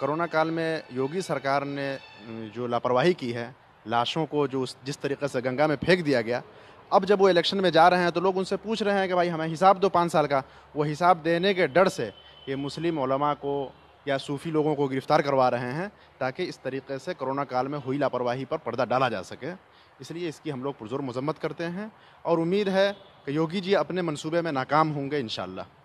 corona काल में योगी सरकार ने जो लापरवाही की है लाशों को जो जिस तरीके से गंगा में फेंक दिया गया अब जब वो इलेक्शन में जा रहे हैं तो लोग उनसे पूछ रहे हैं कि भाई हमें हिसाब दो पाँच साल का वो हिसाब देने के डर से ये मुस्लिम ओलमा को या सूफ़ी लोगों को गिरफ़्तार करवा रहे हैं ताकि इस तरीके से कोरोना काल में हुई लापरवाही पर पर्दा डाला जा सके इसलिए इसकी हम लोग पुरजोर मजम्मत करते हैं और उम्मीद है कि योगी जी अपने मनसूबे में नाकाम होंगे इन